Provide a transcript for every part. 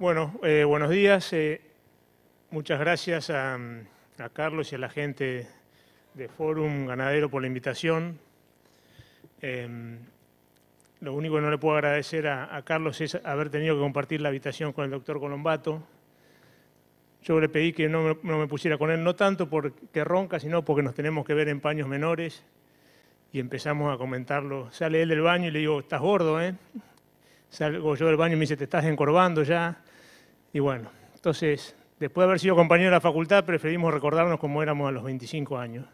Bueno, eh, buenos días. Eh, muchas gracias a, Carlos y a la gente de Forum Ganadero por la invitación. Em, lo único que no le puedo agradecer a, Carlos es haber tenido que compartir la habitación con el doctor Colombato. Yo le pedí que no me, no me pusiera con él, no tanto porque ronca, sino porque nos tenemos que ver en paños menores y empezamos a comentarlo. Sale él del baño y le digo, estás gordo, ¿eh? Salgo yo del baño y me dice, te estás encorvando ya. Y bueno, entonces, después de haber sido compañero de la facultad, preferimos recordarnos cómo éramos a los 25 años.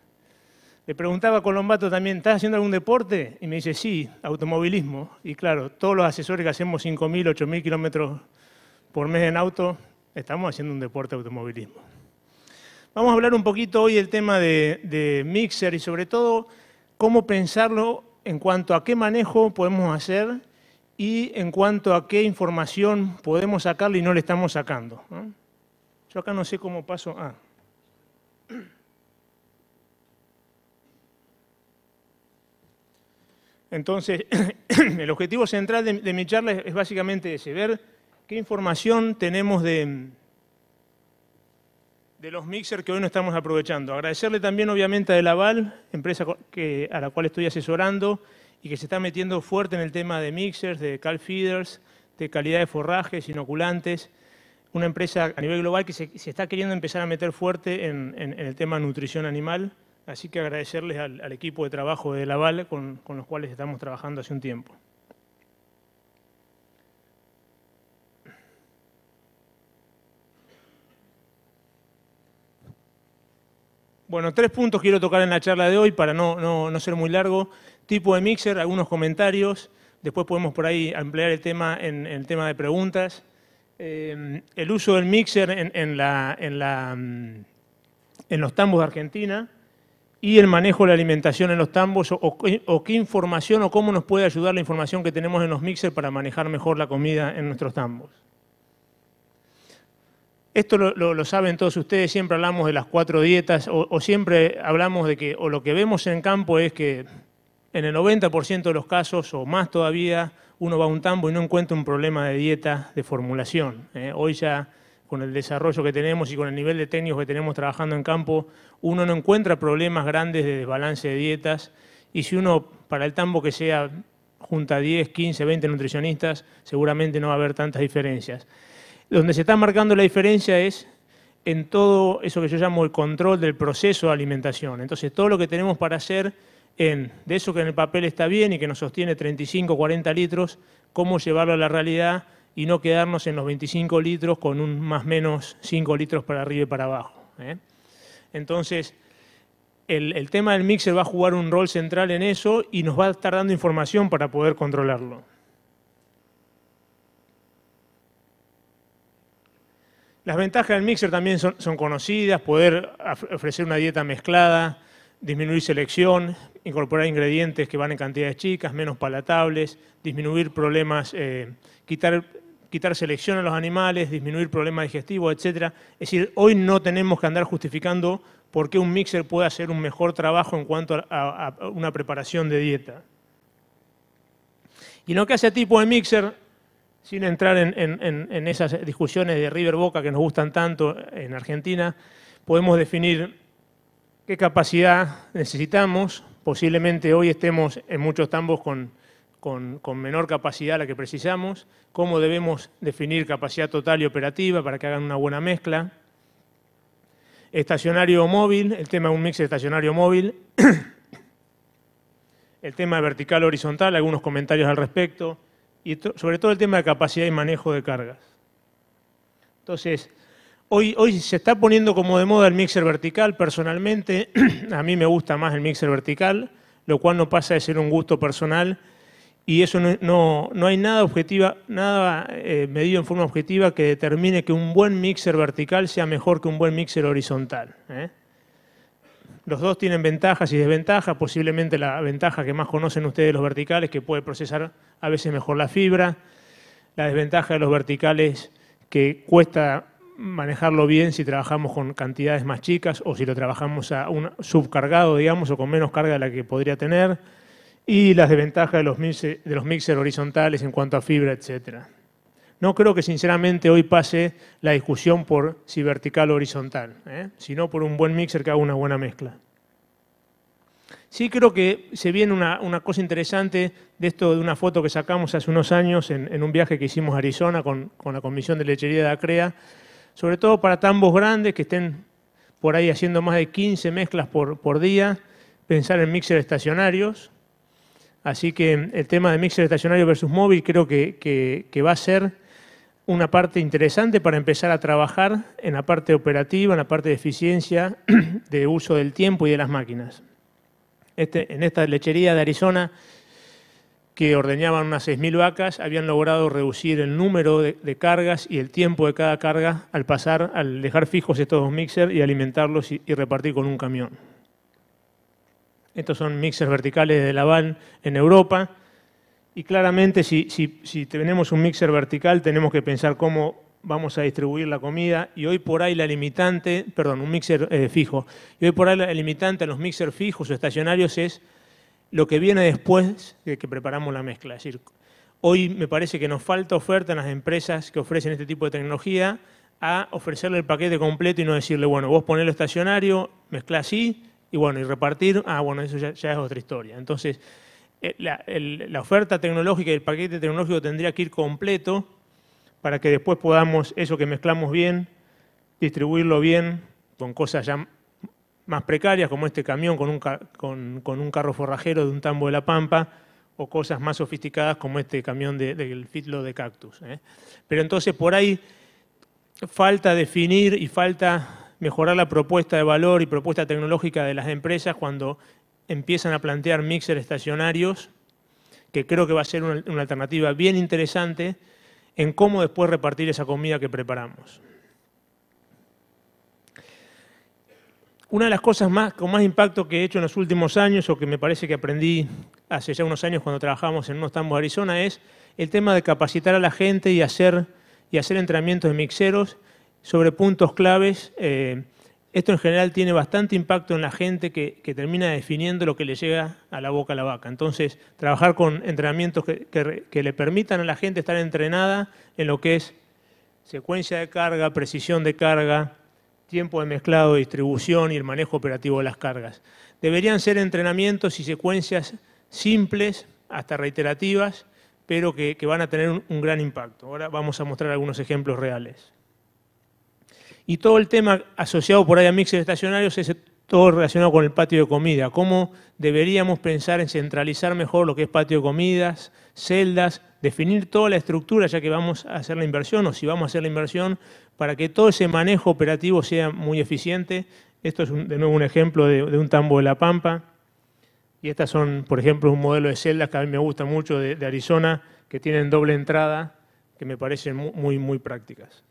Le preguntaba a Colombato también, ¿estás haciendo algún deporte? Y me dice, sí, automovilismo. Y claro, todos los asesores que hacemos 5.000, 8.000 kilómetros por mes en auto, estamos haciendo un deporte automovilismo. Vamos a hablar un poquito hoy del tema de, de Mixer y sobre todo cómo pensarlo en cuanto a qué manejo podemos hacer y en cuanto a qué información podemos sacarle y no le estamos sacando. Yo acá no sé cómo paso. a Entonces, el objetivo central de, mi charla es, básicamente ese, ver qué información tenemos de, los mixers que hoy no estamos aprovechando. Agradecerle también, obviamente, a DeLaval, empresa a la cual estoy asesorando, y que se está metiendo fuerte en el tema de mixers, de cal feeders, de calidad de forrajes, inoculantes. Una empresa a nivel global que se, está queriendo empezar a meter fuerte en, el tema nutrición animal. Así que agradecerles al, equipo de trabajo de Laval con los cuales estamos trabajando hace un tiempo. Bueno, tres puntos quiero tocar en la charla de hoy para no, ser muy largo. Tipo de mixer, algunos comentarios. Después podemos por ahí ampliar el tema en, el tema de preguntas. Eh, el uso del mixer mm, en, los tambos de Argentina y el manejo de la alimentación en los tambos o, o, qué información o cómo nos puede ayudar la información que tenemos en los mixers para manejar mejor la comida en nuestros tambos. Esto lo, saben todos ustedes, siempre hablamos de las cuatro dietas o, siempre hablamos de que, o lo que vemos en campo es que en el 90% de los casos o más todavía, uno va a un tambo y no encuentra un problema de dieta, de formulación. ¿eh? hoy ya con el desarrollo que tenemos y con el nivel de técnicos que tenemos trabajando en campo, uno no encuentra problemas grandes de desbalance de dietas y si uno, para el tambo que sea, junta 10, 15, 20 nutricionistas, seguramente no va a haber tantas diferencias. Donde se está marcando la diferencia es en todo eso que yo llamo el control del proceso de alimentación. Entonces, todo lo que tenemos para hacer en, de eso que en el papel está bien y que nos sostiene 35, 40 litros, cómo llevarlo a la realidad y no quedarnos en los 25 litros con un más o menos 5 litros para arriba y para abajo. ¿eh? Entonces, el, el tema del mixer va a jugar un rol central en eso y nos va a estar dando información para poder controlarlo. Las ventajas del mixer también son, conocidas, poder ofrecer una dieta mezclada, disminuir selección, incorporar ingredientes que van en cantidades chicas, menos palatables, disminuir problemas, eh, quitar, quitar selección a los animales, disminuir problemas digestivos, etc. Es decir, hoy no tenemos que andar justificando por qué un mixer puede hacer un mejor trabajo en cuanto a, una preparación de dieta. Y lo que hace tipo de mixer, sin entrar en, esas discusiones de River Boca que nos gustan tanto en Argentina, podemos definir qué capacidad necesitamos. Posiblemente hoy estemos en muchos tambos con, menor capacidad a la que precisamos, cómo debemos definir capacidad total y operativa para que hagan una buena mezcla. Estacionario móvil, el tema de un mix de estacionario móvil. el tema vertical horizontal, algunos comentarios al respecto y sobre todo el tema de capacidad y manejo de cargas. Entonces, hoy, hoy se está poniendo como de moda el mixer vertical, personalmente a mí me gusta más el mixer vertical, lo cual no pasa de ser un gusto personal y eso no, hay nada, objetiva, nada eh, medido en forma objetiva que determine que un buen mixer vertical sea mejor que un buen mixer horizontal. ¿eh? Los dos tienen ventajas y desventajas, posiblemente la ventaja que más conocen ustedes los verticales, que puede procesar a veces mejor la fibra, la desventaja de los verticales que cuesta manejarlo bien si trabajamos con cantidades más chicas o si lo trabajamos a un subcargado, digamos, o con menos carga de la que podría tener, y las desventajas de los, mixers horizontales en cuanto a fibra, etcétera. No creo que sinceramente hoy pase la discusión por si vertical o horizontal, ¿eh? sino por un buen mixer que haga una buena mezcla. Sí creo que se viene una, cosa interesante de esto de una foto que sacamos hace unos años en, un viaje que hicimos a Arizona con, la Comisión de Lechería de Acrea, sobre todo para tambos grandes que estén por ahí haciendo más de 15 mezclas por, día, pensar en mixer estacionarios. Así que el tema de mixer estacionario versus móvil creo que va a ser una parte interesante para empezar a trabajar en la parte operativa, en la parte de eficiencia, de uso del tiempo y de las máquinas. Este, en esta lechería de Arizona, que ordeñaban unas 6.000 vacas, habían logrado reducir el número de, cargas y el tiempo de cada carga al pasar, al dejar fijos estos dos mixers y alimentarlos y, y repartir con un camión. Estos son mixers verticales de Laval en Europa y claramente si, tenemos un mixer vertical tenemos que pensar cómo vamos a distribuir la comida y hoy por ahí la limitante, perdón, un mixer eh, fijo, y hoy por ahí la limitante a los mixers fijos o estacionarios es lo que viene después de que preparamos la mezcla. Es decir, hoy me parece que nos falta oferta en las empresas que ofrecen este tipo de tecnología a ofrecerle el paquete completo y no decirle, bueno, vos el estacionario, mezcla así, y bueno, y repartir, ah, bueno, eso ya, ya es otra historia. Entonces, eh, la, oferta tecnológica y el paquete tecnológico tendría que ir completo para que después podamos, eso que mezclamos bien, distribuirlo bien con cosas ya más precarias, como este camión con un, con, un carro forrajero de un tambo de la pampa, o cosas más sofisticadas como este camión del fitlo de cactus. ¿eh? Pero entonces por ahí falta definir y falta mejorar la propuesta de valor y propuesta tecnológica de las empresas cuando empiezan a plantear mixer estacionarios, que creo que va a ser una, alternativa bien interesante en cómo después repartir esa comida que preparamos. Una de las cosas más, con más impacto que he hecho en los últimos años, o que me parece que aprendí hace ya unos años cuando trabajamos en Unos Tambos, Arizona, es el tema de capacitar a la gente y hacer, y hacer entrenamientos de mixeros sobre puntos claves eh, esto en general tiene bastante impacto en la gente que, termina definiendo lo que le llega a la boca a la vaca. Entonces, trabajar con entrenamientos que, le permitan a la gente estar entrenada en lo que es secuencia de carga, precisión de carga, tiempo de mezclado, distribución y el manejo operativo de las cargas. Deberían ser entrenamientos y secuencias simples, hasta reiterativas, pero que, van a tener un gran impacto. Ahora vamos a mostrar algunos ejemplos reales. Y todo el tema asociado por ahí a mixes estacionarios es todo relacionado con el patio de comida. Cómo deberíamos pensar en centralizar mejor lo que es patio de comidas, celdas, definir toda la estructura ya que vamos a hacer la inversión o si vamos a hacer la inversión para que todo ese manejo operativo sea muy eficiente. Esto es de nuevo un ejemplo de, un tambo de la pampa. Y estas son, por ejemplo, un modelo de celdas que a mí me gusta mucho de, de Arizona, que tienen doble entrada, que me parecen muy, muy prácticas.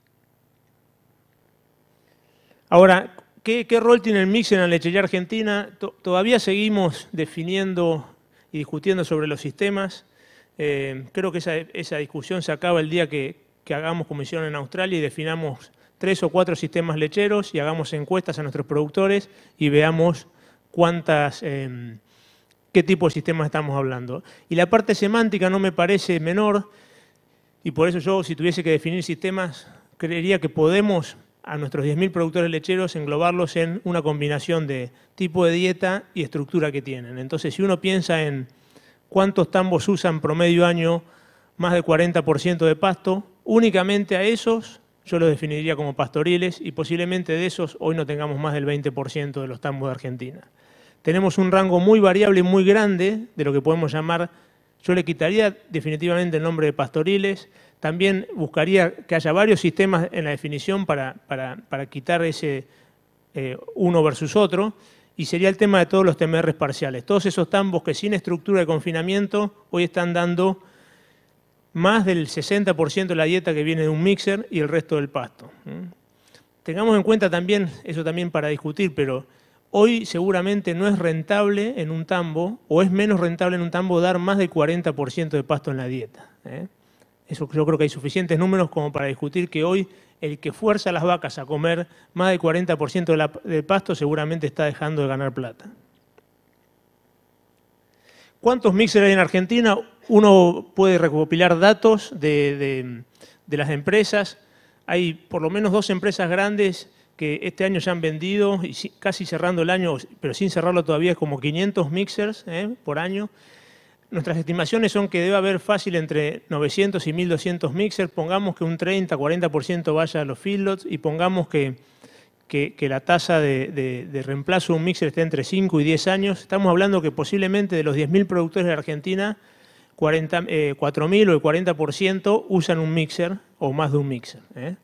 Ahora, ¿qué, rol tiene el mix en la lechería argentina? todavía seguimos definiendo y discutiendo sobre los sistemas. Eh, creo que esa, discusión se acaba el día que, hagamos comisión en Australia y definamos tres o cuatro sistemas lecheros y hagamos encuestas a nuestros productores y veamos cuántas, eh, qué tipo de sistemas estamos hablando. Y la parte semántica no me parece menor y por eso yo si tuviese que definir sistemas creería que podemos a nuestros 10.000 productores lecheros, englobarlos en una combinación de tipo de dieta y estructura que tienen. Entonces, si uno piensa en cuántos tambos usan promedio año más de 40% de pasto, únicamente a esos yo los definiría como pastoriles y posiblemente de esos hoy no tengamos más del 20% de los tambos de Argentina. Tenemos un rango muy variable y muy grande de lo que podemos llamar, yo le quitaría definitivamente el nombre de pastoriles, también buscaría que haya varios sistemas en la definición para, para, quitar ese eh, uno versus otro. Y sería el tema de todos los TMR parciales. Todos esos tambos que sin estructura de confinamiento hoy están dando más del 60% de la dieta que viene de un mixer y el resto del pasto. Tengamos en cuenta también, eso también para discutir, pero hoy seguramente no es rentable en un tambo, o es menos rentable en un tambo dar más del 40% de pasto en la dieta. ¿eh? yo creo que hay suficientes números como para discutir que hoy el que fuerza a las vacas a comer más del 40% de del pasto seguramente está dejando de ganar plata. ¿Cuántos mixers hay en Argentina? Uno puede recopilar datos de, las empresas. Hay por lo menos dos empresas grandes que este año ya han vendido, y casi cerrando el año, pero sin cerrarlo todavía, es como 500 mixers eh, por año. Nuestras estimaciones son que debe haber fácil entre 900 y 1200 mixers, pongamos que un 30-40% vaya a los feedlots y pongamos que, la tasa de, reemplazo de un mixer esté entre 5 y 10 años. Estamos hablando que posiblemente de los 10.000 productores de Argentina, 4.000 eh, o el 40% usan un mixer o más de un mixer. ¿eh?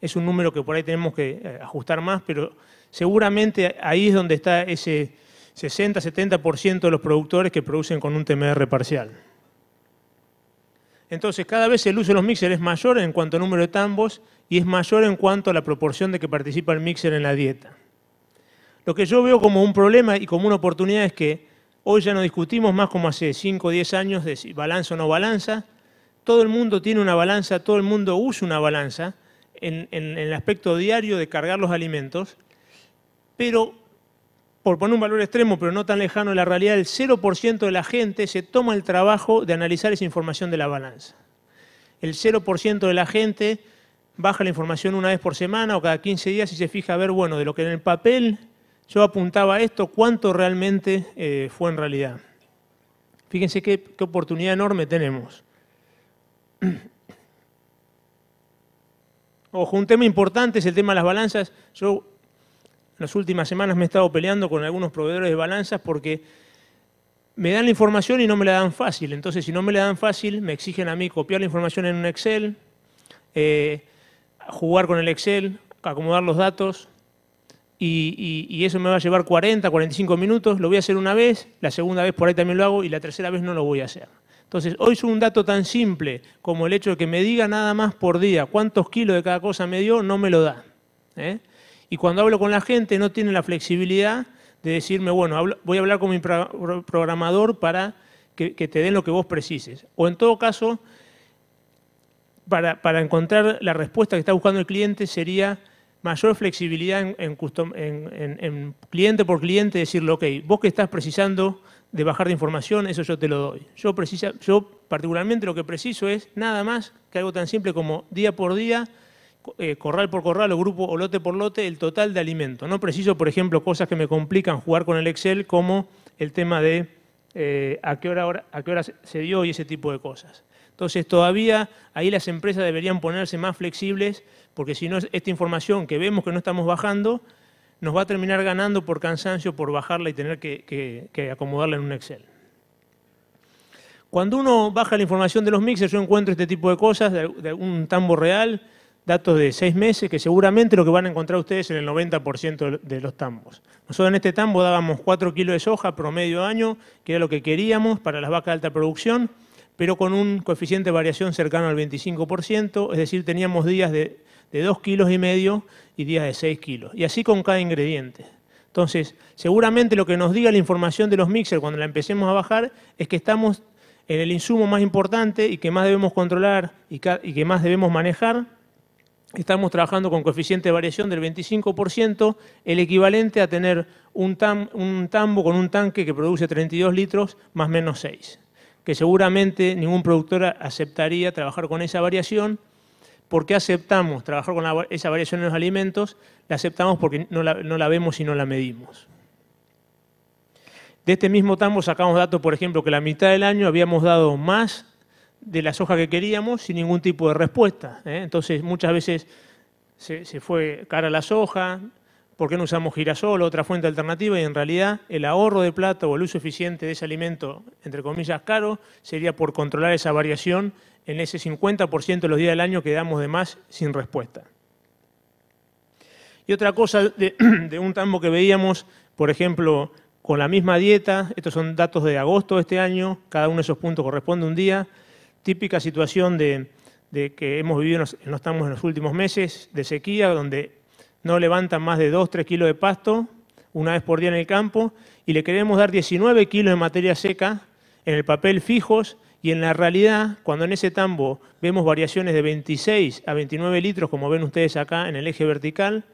Es un número que por ahí tenemos que eh, ajustar más, pero seguramente ahí es donde está ese 60-70% de los productores que producen con un TMR parcial. Entonces, cada vez el uso de los mixers es mayor en cuanto a número de tambos y es mayor en cuanto a la proporción de que participa el mixer en la dieta. Lo que yo veo como un problema y como una oportunidad es que hoy ya no discutimos más como hace 5 o 10 años de si balanza o no balanza. Todo el mundo tiene una balanza, todo el mundo usa una balanza en el aspecto diario de cargar los alimentos, pero por poner un valor extremo, pero no tan lejano de la realidad, el 0% de la gente se toma el trabajo de analizar esa información de la balanza. El 0% de la gente baja la información una vez por semana o cada 15 días y se fija a ver, bueno, de lo que en el papel yo apuntaba a esto, cuánto realmente eh, fue en realidad. Fíjense qué, qué oportunidad enorme tenemos. Ojo, un tema importante es el tema de las balanzas. Yo en las últimas semanas me he estado peleando con algunos proveedores de balanzas porque me dan la información y no me la dan fácil. Entonces, si no me la dan fácil, me exigen a mí copiar la información en un Excel, eh, jugar con el Excel, acomodar los datos, y, y, eso me va a llevar 40, 45 minutos. Lo voy a hacer una vez, la segunda vez por ahí también lo hago, y la tercera vez no lo voy a hacer. Entonces, hoy es un dato tan simple como el hecho de que me diga nada más por día cuántos kilos de cada cosa me dio, no me lo da. ¿eh? Y cuando hablo con la gente no tiene la flexibilidad de decirme, bueno, voy a hablar con mi programador para que, te den lo que vos precises. O en todo caso, para, encontrar la respuesta que está buscando el cliente sería mayor flexibilidad en, cliente por cliente, decirle, ok, vos que estás precisando de bajar de información, eso yo te lo doy. Yo, yo particularmente lo que preciso es nada más que algo tan simple como día por día eh, corral por corral o grupo o lote por lote el total de alimento. No preciso, por ejemplo, cosas que me complican jugar con el Excel como el tema de eh, a, qué hora, a qué hora se dio y ese tipo de cosas. Entonces todavía ahí las empresas deberían ponerse más flexibles porque si no esta información que vemos que no estamos bajando nos va a terminar ganando por cansancio, por bajarla y tener que, acomodarla en un Excel. Cuando uno baja la información de los mixers, yo encuentro este tipo de cosas, de un tambo real, datos de seis meses, que seguramente lo que van a encontrar ustedes en el 90% de los tambos. Nosotros en este tambo dábamos 4 kilos de soja promedio año, que era lo que queríamos para las vacas de alta producción, pero con un coeficiente de variación cercano al 25%, es decir, teníamos días de, de 2 kilos y medio y días de 6 kilos, y así con cada ingrediente. Entonces, seguramente lo que nos diga la información de los mixers cuando la empecemos a bajar es que estamos en el insumo más importante y que más debemos controlar y que más debemos manejar, estamos trabajando con coeficiente de variación del 25%, el equivalente a tener un, tambo con un tanque que produce 32 litros más menos 6, que seguramente ningún productor aceptaría trabajar con esa variación. ¿Por qué aceptamos trabajar con esa variación en los alimentos? La aceptamos porque no la, no la vemos y no la medimos. De este mismo tambo sacamos datos, por ejemplo, que la mitad del año habíamos dado más de la soja que queríamos sin ningún tipo de respuesta. ¿eh? Entonces muchas veces se, fue cara la soja, ¿por qué no usamos girasol otra fuente alternativa? Y en realidad el ahorro de plata o el uso eficiente de ese alimento, entre comillas, caro, sería por controlar esa variación en ese 50% de los días del año que damos de más sin respuesta. Y otra cosa de, de un tambo que veíamos, por ejemplo, con la misma dieta, estos son datos de agosto de este año, cada uno de esos puntos corresponde a un día, típica situación de, que hemos vivido, no estamos en los últimos meses, de sequía, donde no levantan más de 2, 3 kilos de pasto una vez por día en el campo, y le queremos dar 19 kilos de materia seca en el papel fijos, y en la realidad, cuando en ese tambo vemos variaciones de 26 a 29 litros, como ven ustedes acá en el eje vertical,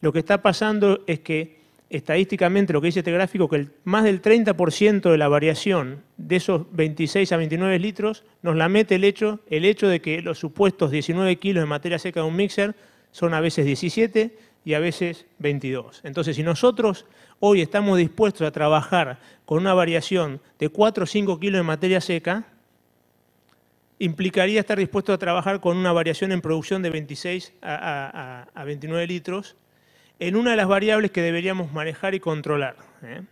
lo que está pasando es que estadísticamente lo que dice este gráfico, que más del 30% de la variación de esos 26 a 29 litros nos la mete el hecho, el hecho de que los supuestos 19 kilos de materia seca de un mixer son a veces 17 y a veces 22. Entonces, si nosotros hoy estamos dispuestos a trabajar con una variación de 4 o 5 kilos de materia seca, implicaría estar dispuesto a trabajar con una variación en producción de 26 a, a 29 litros, en una de las variables que deberíamos manejar y controlar. ¿eh?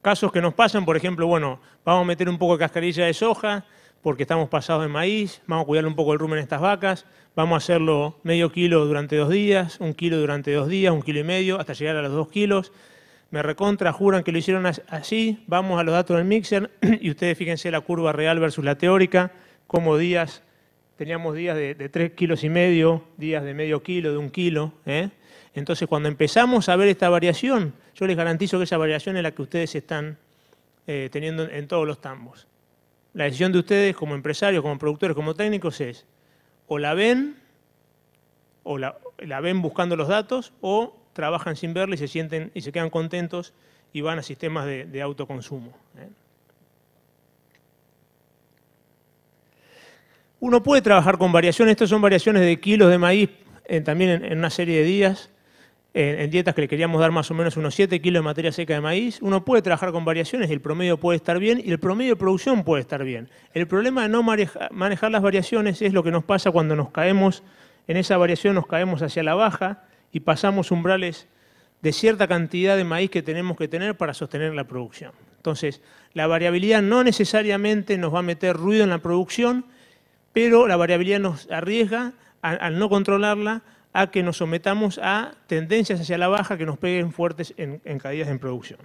Casos que nos pasan, por ejemplo, bueno, vamos a meter un poco de cascarilla de soja porque estamos pasados de maíz, vamos a cuidar un poco el rumen en estas vacas, vamos a hacerlo medio kilo durante dos días, un kilo durante dos días, un kilo y medio, hasta llegar a los dos kilos. Me recontra, juran que lo hicieron así, vamos a los datos del mixer y ustedes fíjense la curva real versus la teórica, como días teníamos días de, de, tres kilos y medio, días de medio kilo, de un kilo. ¿eh? Entonces, cuando empezamos a ver esta variación, yo les garantizo que esa variación es la que ustedes están eh, teniendo en todos los tambos. La decisión de ustedes como empresarios, como productores, como técnicos es o la ven, o la, ven buscando los datos, o trabajan sin verla y se sienten y se quedan contentos y van a sistemas de, autoconsumo. ¿eh? Uno puede trabajar con variaciones, estas son variaciones de kilos de maíz eh, también en, una serie de días, en, dietas que le queríamos dar más o menos unos 7 kilos de materia seca de maíz. Uno puede trabajar con variaciones el promedio puede estar bien y el promedio de producción puede estar bien. El problema de no manejar las variaciones es lo que nos pasa cuando nos caemos, en esa variación nos caemos hacia la baja y pasamos umbrales de cierta cantidad de maíz que tenemos que tener para sostener la producción. Entonces, la variabilidad no necesariamente nos va a meter ruido en la producción, pero la variabilidad nos arriesga, al no controlarla, a que nos sometamos a tendencias hacia la baja que nos peguen fuertes en, caídas en producción.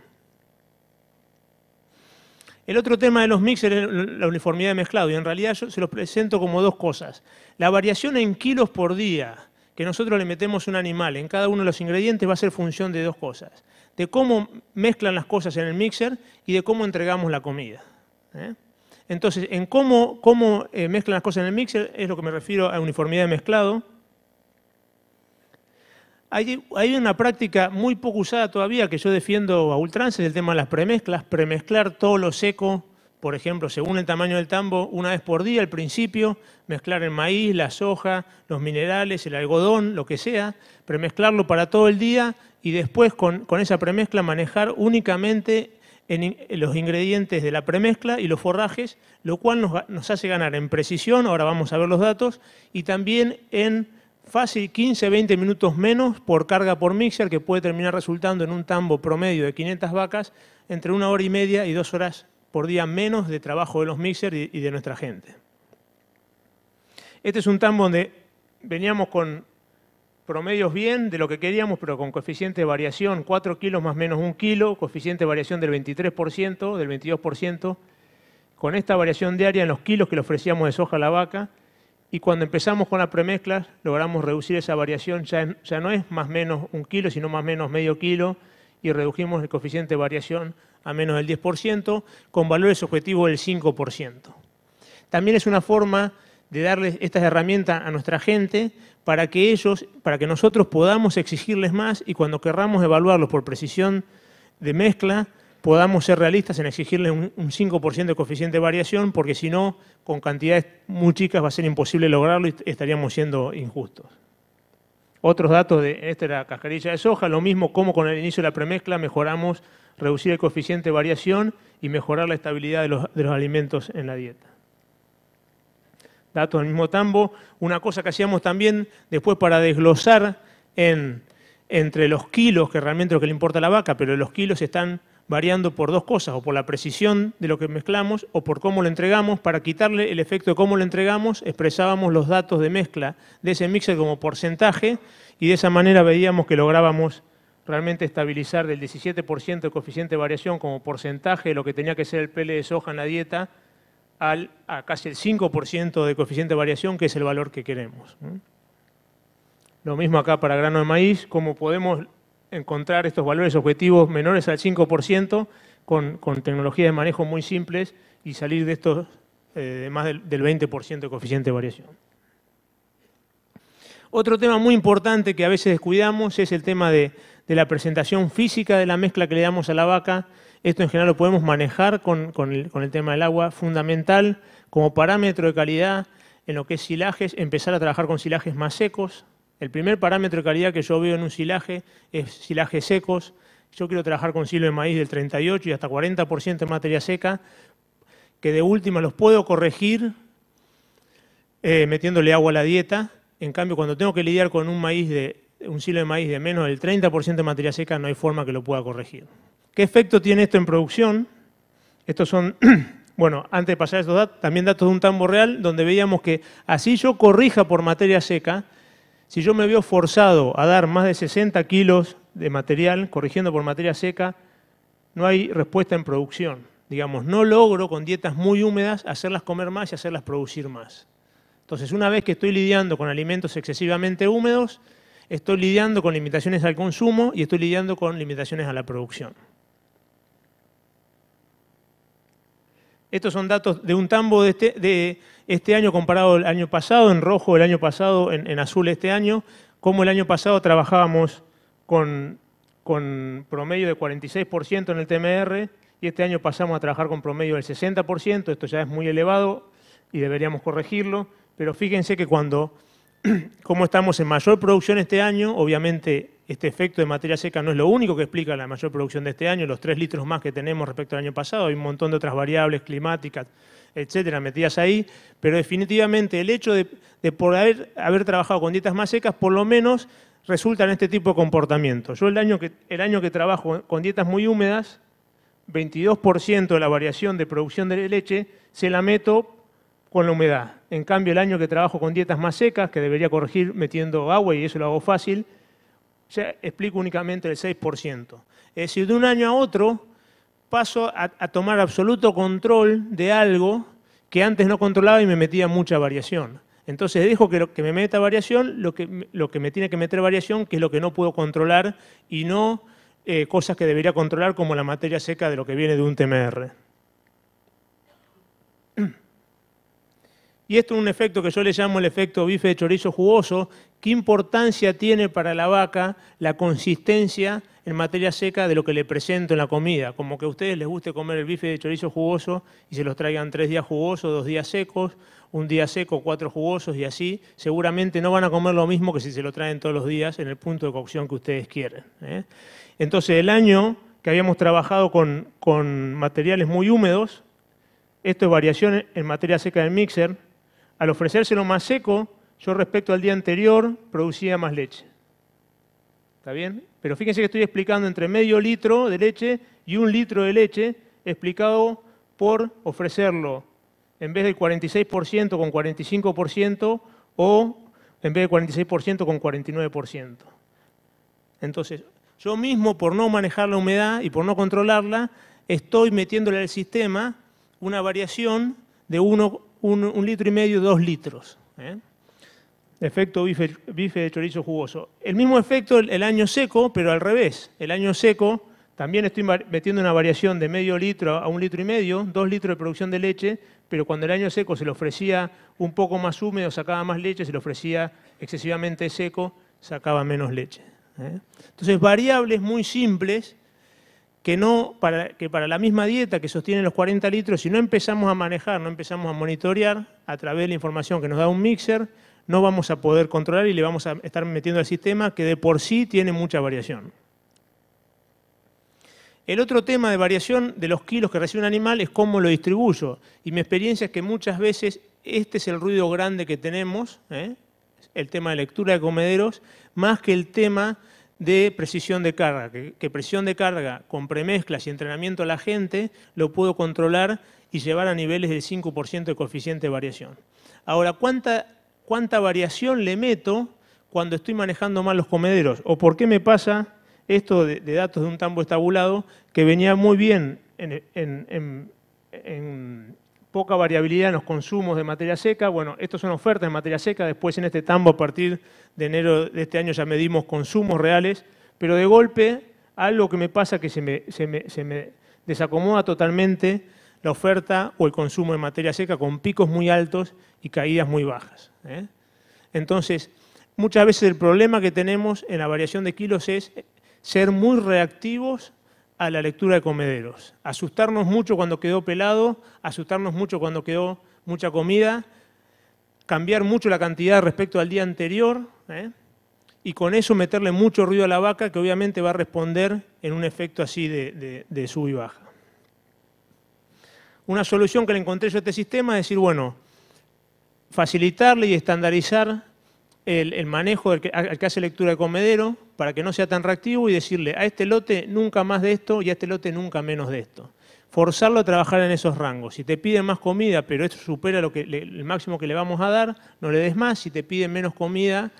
El otro tema de los mixers es la uniformidad de mezclado, y en realidad yo se los presento como dos cosas. La variación en kilos por día que nosotros le metemos un animal en cada uno de los ingredientes va a ser función de dos cosas, de cómo mezclan las cosas en el mixer y de cómo entregamos la comida. ¿eh? Entonces, en cómo, eh, mezclan las cosas en el mixer es lo que me refiero a uniformidad de mezclado. Hay, una práctica muy poco usada todavía que yo defiendo a ultranza, es el tema de las premezclas, premezclar todo lo seco, por ejemplo, según el tamaño del tambo, una vez por día al principio, mezclar el maíz, la soja, los minerales, el algodón, lo que sea, premezclarlo para todo el día y después con, con esa premezcla manejar únicamente en eh, los ingredientes de la premezcla y los forrajes, lo cual nos, hace ganar en precisión, ahora vamos a ver los datos, y también en fácil 15-20 minutos menos por carga por mixer, que puede terminar resultando en un tambo promedio de 500 vacas, entre una hora y media y dos horas por día menos de trabajo de los mixers y de nuestra gente. Este es un tambo donde veníamos con promedios bien de lo que queríamos, pero con coeficiente de variación 4 kilos más menos 1 kilo, coeficiente de variación del 23%, del 22%, con esta variación diaria en los kilos que le ofrecíamos de soja a la vaca, y cuando empezamos con la premezcla logramos reducir esa variación, ya, ya no es más menos 1 kilo, sino más menos medio kilo, y redujimos el coeficiente de variación a menos del 10%, con valores objetivos del 5%. También es una forma de darles estas herramientas a nuestra gente para que ellos, para que nosotros podamos exigirles más y cuando querramos evaluarlos por precisión de mezcla, podamos ser realistas en exigirles un, 5% de coeficiente de variación, porque si no, con cantidades muy chicas va a ser imposible lograrlo y estaríamos siendo injustos. Otros datos de esta era cascarilla de soja, lo mismo como con el inicio de la premezcla mejoramos reducir el coeficiente de variación y mejorar la estabilidad de los alimentos en la dieta datos del mismo tambo. Una cosa que hacíamos también después para desglosar entre los kilos, que realmente lo que le importa a la vaca, pero los kilos están variando por dos cosas, o por la precisión de lo que mezclamos o por cómo lo entregamos. Para quitarle el efecto de cómo lo entregamos, expresábamos los datos de mezcla de ese mixer como porcentaje y de esa manera veíamos que lográbamos realmente estabilizar del 17% de coeficiente de variación como porcentaje de lo que tenía que ser el pele de soja en la dieta a casi el 5% de coeficiente de variación, que es el valor que queremos. Lo mismo acá para grano de maíz, cómo podemos encontrar estos valores objetivos menores al 5% con, tecnologías de manejo muy simples y salir de estos eh, más del, 20% de coeficiente de variación. Otro tema muy importante que a veces descuidamos es el tema de, de la presentación física de la mezcla que le damos a la vaca esto en general lo podemos manejar con, el, tema del agua, fundamental como parámetro de calidad en lo que es silajes, empezar a trabajar con silajes más secos. El primer parámetro de calidad que yo veo en un silaje es silajes secos. Yo quiero trabajar con silo de maíz del 38 y hasta 40% de materia seca, que de última los puedo corregir eh, metiéndole agua a la dieta. En cambio, cuando tengo que lidiar con un maíz de un silo de maíz de menos del 30% de materia seca, no hay forma que lo pueda corregir. ¿Qué efecto tiene esto en producción? Estos son, bueno, antes de pasar a estos datos, también datos de un tambo real, donde veíamos que así yo corrija por materia seca, si yo me veo forzado a dar más de 60 kilos de material, corrigiendo por materia seca, no hay respuesta en producción. Digamos, no logro con dietas muy húmedas hacerlas comer más y hacerlas producir más. Entonces, una vez que estoy lidiando con alimentos excesivamente húmedos, estoy lidiando con limitaciones al consumo y estoy lidiando con limitaciones a la producción. Estos son datos de un tambo este, de este, año comparado al año pasado, en rojo el año pasado, en, azul este año, como el año pasado trabajábamos con, con promedio de 46% en el TMR y este año pasamos a trabajar con promedio del 60%, esto ya es muy elevado y deberíamos corregirlo, pero fíjense que cuando, como estamos en mayor producción este año, obviamente este efecto de materia seca no es lo único que explica la mayor producción de este año, los tres litros más que tenemos respecto al año pasado, hay un montón de otras variables climáticas, etcétera, metidas ahí, pero definitivamente el hecho de, haber trabajado con dietas más secas, por lo menos resulta en este tipo de comportamiento. Yo el año el año que trabajo con dietas muy húmedas, 22% de la variación de producción de leche se la meto con la humedad. En cambio, el año que trabajo con dietas más secas, que debería corregir metiendo agua y eso lo hago fácil, ya explico únicamente el 6%. Es decir, de un año a otro paso a, tomar absoluto control de algo que antes no controlaba y me metía mucha variación. Entonces dejo que, lo, que me meta variación, lo que, lo que me tiene que meter variación, que es lo que no puedo controlar y no eh, cosas que debería controlar como la materia seca de lo que viene de un TMR. Y esto es un efecto que yo le llamo el efecto bife de chorizo jugoso. ¿Qué importancia tiene para la vaca la consistencia en materia seca de lo que le presento en la comida? Como que a ustedes les guste comer el bife de chorizo jugoso y se los traigan tres días jugosos, dos días secos, un día seco, cuatro jugosos y así, seguramente no van a comer lo mismo que si se lo traen todos los días en el punto de cocción que ustedes quieren. ¿eh? Entonces, el año que habíamos trabajado con, con materiales muy húmedos, esto es variación en materia seca del mixer, al ofrecérselo más seco, yo respecto al día anterior producía más leche. ¿Está bien? Pero fíjense que estoy explicando entre medio litro de leche y un litro de leche, explicado por ofrecerlo en vez del 46% con 45% o en vez del 46% con 49%. Entonces, yo mismo por no manejar la humedad y por no controlarla, estoy metiéndole al sistema una variación de 1 un, litro y medio, dos litros. ¿eh? Efecto bife, de chorizo jugoso. El mismo efecto el, año seco, pero al revés. El año seco, también estoy metiendo una variación de medio litro a un litro y medio, dos litros de producción de leche, pero cuando el año seco se le ofrecía un poco más húmedo, sacaba más leche, se le ofrecía excesivamente seco, sacaba menos leche. ¿eh? Entonces, variables muy simples que, no, para, que para la misma dieta que sostiene los 40 litros, si no empezamos a manejar, no empezamos a monitorear a través de la información que nos da un mixer, no vamos a poder controlar y le vamos a estar metiendo al sistema que de por sí tiene mucha variación. El otro tema de variación de los kilos que recibe un animal es cómo lo distribuyo. Y mi experiencia es que muchas veces este es el ruido grande que tenemos, ¿eh? el tema de lectura de comederos, más que el tema de precisión de carga, que, presión de carga con premezclas y entrenamiento a la gente lo puedo controlar y llevar a niveles del 5% de coeficiente de variación. Ahora, ¿cuánta, variación le meto cuando estoy manejando mal los comederos? ¿O por qué me pasa esto de, datos de un tambo estabulado que venía muy bien en poca variabilidad en los consumos de materia seca. Bueno, esto son ofertas de materia seca. Después en este tambo, a partir de enero de este año, ya medimos consumos reales. Pero de golpe, algo que me pasa que se me, desacomoda totalmente la oferta o el consumo de materia seca con picos muy altos y caídas muy bajas. ¿eh? Entonces, muchas veces el problema que tenemos en la variación de kilos es ser muy reactivos a la lectura de comederos. Asustarnos mucho cuando quedó pelado, asustarnos mucho cuando quedó mucha comida, cambiar mucho la cantidad respecto al día anterior ¿eh? y con eso meterle mucho ruido a la vaca que obviamente va a responder en un efecto así de, de sub y baja. Una solución que le encontré yo a este sistema es decir, bueno, facilitarle y estandarizar el, manejo al que, hace lectura de comedero para que no sea tan reactivo y decirle a este lote nunca más de esto y a este lote nunca menos de esto. Forzarlo a trabajar en esos rangos. Si te piden más comida, pero esto supera lo que, el máximo que le vamos a dar, no le des más. Si te piden menos comida,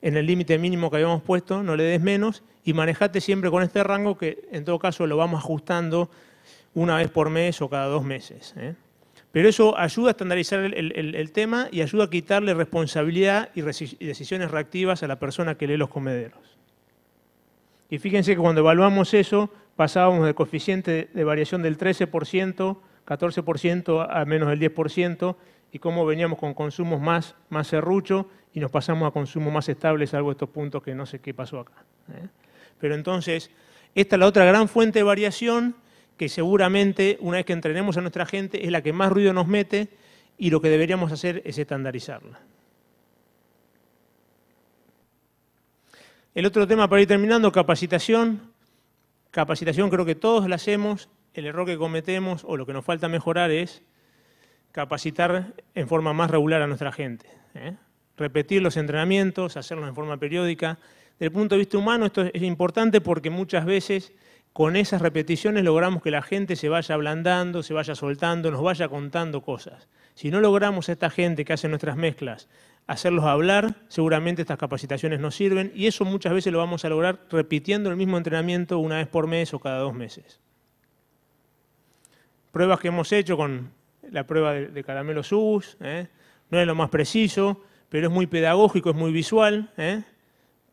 en el límite mínimo que habíamos puesto, no le des menos y manejate siempre con este rango que en todo caso lo vamos ajustando una vez por mes o cada dos meses. ¿eh? Pero eso ayuda a estandarizar el, tema y ayuda a quitarle responsabilidad y, decisiones reactivas a la persona que lee los comederos. Y fíjense que cuando evaluamos eso, pasábamos del coeficiente de variación del 13%, 14% a menos del 10%, y cómo veníamos con consumos más, más serrucho y nos pasamos a consumos más estables, algo estos puntos que no sé qué pasó acá. ¿eh? Pero entonces, esta es la otra gran fuente de variación que seguramente una vez que entrenemos a nuestra gente es la que más ruido nos mete y lo que deberíamos hacer es estandarizarla. El otro tema para ir terminando, capacitación. Capacitación creo que todos la hacemos. El error que cometemos o lo que nos falta mejorar es capacitar en forma más regular a nuestra gente. ¿eh? Repetir los entrenamientos, hacerlos en forma periódica. Desde el punto de vista humano esto es importante porque muchas veces con esas repeticiones logramos que la gente se vaya ablandando, se vaya soltando, nos vaya contando cosas. Si no logramos a esta gente que hace nuestras mezclas hacerlos hablar, seguramente estas capacitaciones nos sirven y eso muchas veces lo vamos a lograr repitiendo el mismo entrenamiento una vez por mes o cada dos meses. Pruebas que hemos hecho con la prueba de, caramelo Sus, ¿eh? no es lo más preciso, pero es muy pedagógico, es muy visual. ¿eh?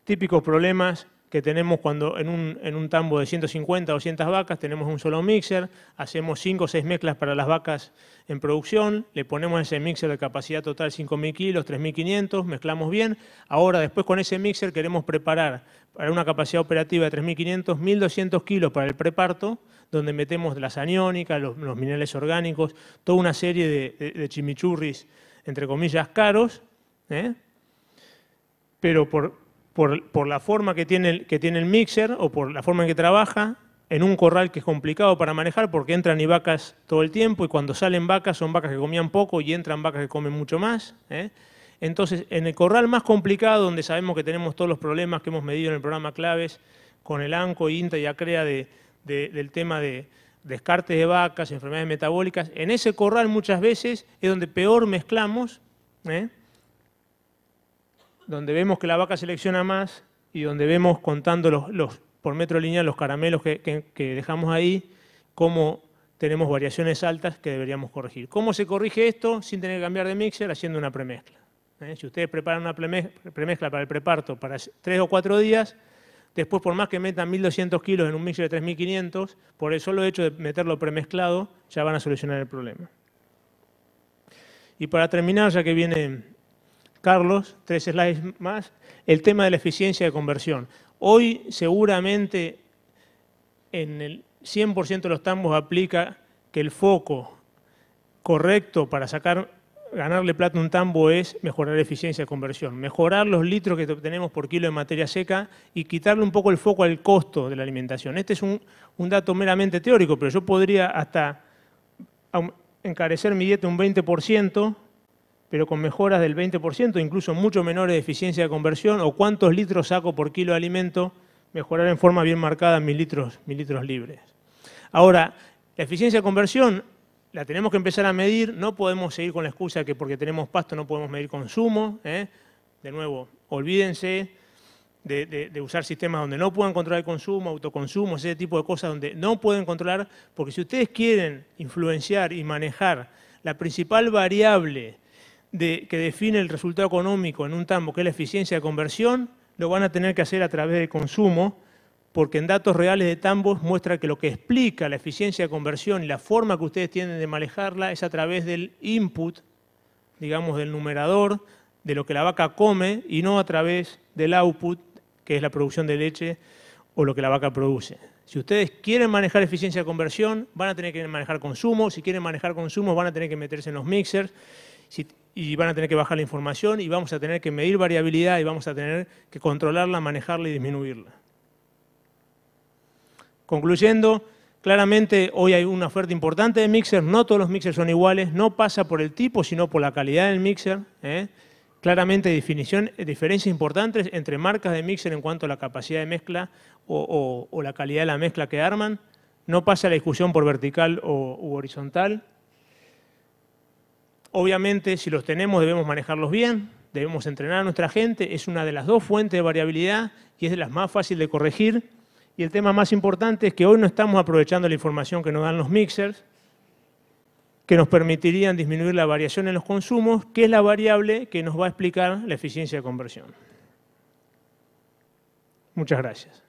Típicos problemas que tenemos cuando en un, tambo de 150 o 200 vacas tenemos un solo mixer, hacemos 5 o 6 mezclas para las vacas en producción, le ponemos ese mixer de capacidad total 5.000 kilos, 3.500, mezclamos bien. Ahora después con ese mixer queremos preparar para una capacidad operativa de 3.500, 1.200 kilos para el preparto, donde metemos las aniónicas, los, minerales orgánicos, toda una serie de, chimichurris, entre comillas, caros, ¿eh? pero por, por, la forma que tiene, el, que tiene el mixer o por la forma en que trabaja, en un corral que es complicado para manejar porque entran y vacas todo el tiempo y cuando salen vacas son vacas que comían poco y entran vacas que comen mucho más. ¿eh? Entonces, en el corral más complicado, donde sabemos que tenemos todos los problemas que hemos medido en el programa Claves, con el ANCO, INTA y ACREA de, del tema de descartes de vacas, enfermedades metabólicas, en ese corral muchas veces es donde peor mezclamos. ¿eh? donde vemos que la vaca selecciona más y donde vemos contando los, por metro línea los caramelos que, dejamos ahí, cómo tenemos variaciones altas que deberíamos corregir. ¿Cómo se corrige esto sin tener que cambiar de mixer? Haciendo una premezcla. ¿eh? Si ustedes preparan una premezcla para el preparto para tres o cuatro días, después por más que metan 1.200 kilos en un mixer de 3.500, por el solo hecho de meterlo premezclado, ya van a solucionar el problema. Y para terminar, ya que viene Carlos, tres slides más, el tema de la eficiencia de conversión. Hoy seguramente en el 100% de los tambos aplica que el foco correcto para sacar, ganarle plata a un tambo es mejorar la eficiencia de conversión, mejorar los litros que obtenemos por kilo de materia seca y quitarle un poco el foco al costo de la alimentación. Este es un, un dato meramente teórico, pero yo podría hasta encarecer mi dieta un 20% pero con mejoras del 20%, incluso mucho menores de eficiencia de conversión, o cuántos litros saco por kilo de alimento, mejorar en forma bien marcada mil litros, litros libres. Ahora, la eficiencia de conversión la tenemos que empezar a medir, no podemos seguir con la excusa que porque tenemos pasto no podemos medir consumo. ¿eh? De nuevo, olvídense de, de, usar sistemas donde no puedan controlar el consumo, autoconsumo, ese tipo de cosas donde no pueden controlar, porque si ustedes quieren influenciar y manejar la principal variable que define el resultado económico en un tambo, que es la eficiencia de conversión, lo van a tener que hacer a través del consumo, porque en datos reales de tambos muestra que lo que explica la eficiencia de conversión y la forma que ustedes tienen de manejarla es a través del input, digamos, del numerador, de lo que la vaca come, y no a través del output, que es la producción de leche o lo que la vaca produce. Si ustedes quieren manejar eficiencia de conversión, van a tener que manejar consumo. Si quieren manejar consumo, van a tener que meterse en los mixers. Si y van a tener que bajar la información y vamos a tener que medir variabilidad y vamos a tener que controlarla, manejarla y disminuirla. Concluyendo, claramente hoy hay una oferta importante de mixers, no todos los mixers son iguales, no pasa por el tipo, sino por la calidad del mixer. ¿eh? Claramente definición, diferencias importantes entre marcas de mixer en cuanto a la capacidad de mezcla o, la calidad de la mezcla que arman. No pasa la discusión por vertical o, u horizontal. Obviamente, si los tenemos, debemos manejarlos bien, debemos entrenar a nuestra gente, es una de las dos fuentes de variabilidad y es de las más fáciles de corregir. Y el tema más importante es que hoy no estamos aprovechando la información que nos dan los mixers, que nos permitirían disminuir la variación en los consumos, que es la variable que nos va a explicar la eficiencia de conversión. Muchas gracias.